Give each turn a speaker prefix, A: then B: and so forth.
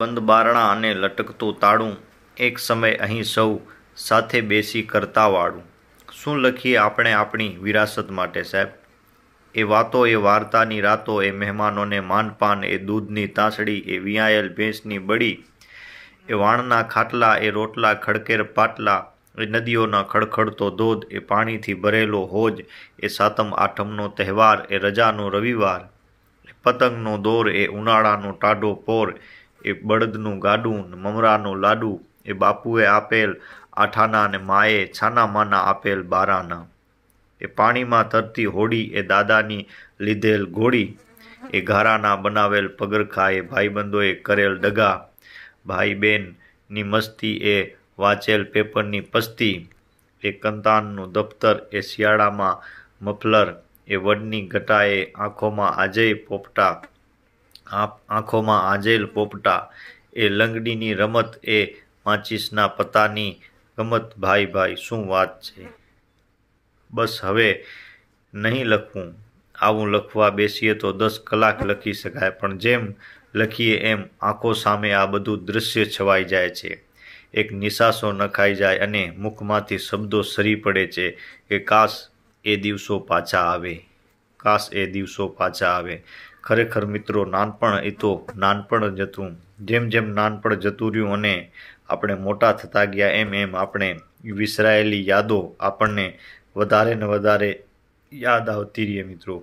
A: બંધ બારણા અને લટકતું તાળું એક સમય અહીં સૌ સાથે બેસી કરતાવાળું શું લખીએ આપણે આપણી વિરાસત માટે સાહેબ એ વાતો એ વાર્તાની રાતો એ મહેમાનોને માનપાન એ દૂધની તાસડી એ વિયાયેલ ભેંસની બળી એ વાણના ખાટલા એ રોટલા ખડકેર પાટલા એ નદીઓના ખડખડતો ધોધ એ પાણીથી ભરેલો હોજ એ સાતમ આઠમનો તહેવાર એ રજાનો રવિવાર પતંગનો દોર એ ઉનાળાનો ટાઢો પોર એ બળદનું ગાડું ને મમરાનું લાડુ એ બાપુએ આપેલ આઠાના ને માએ છાના માના આપેલ બારાના એ પાણીમાં તરતી હોડી એ દાદાની લીધેલ ઘોડી એ ઘારાના બનાવેલ પગરખા એ ભાઈબંધોએ કરેલ ડગા ભાઈ બહેનની મસ્તી એ વાંચેલ પેપરની પસ્તી એ કંતાનનું દફતર એ શિયાળામાં મફલર એ વડની ગટાએ આંખોમાં આજે પોપટા આંખોમાં આંજેલ પોપટા એ લંગડીની રમત એ માચિસના પતાની રમત ભાઈ ભાઈ શું વાત છે બસ હવે નહીં લખવું આવું લખવા બેસીએ તો દસ કલાક લખી શકાય પણ જેમ લખીએ એમ આંખો સામે આ બધું દૃશ્ય છવાઈ જાય છે એક નિશાસો નખાઈ જાય અને મુખમાંથી શબ્દો સરી પડે છે કે કાશ એ દિવસો પાછા આવે કાશ એ દિવસો પાછા આવે ખરેખર મિત્રો નાનપણ એ તો નાનપણ જ હતું જેમ જેમ નાનપણ જતું રહ્યું અને આપણે મોટા થતા ગયા એમ એમ આપણે વિસરાયેલી યાદો આપણને વધારે ને વધારે યાદ આવતી રહીએ મિત્રો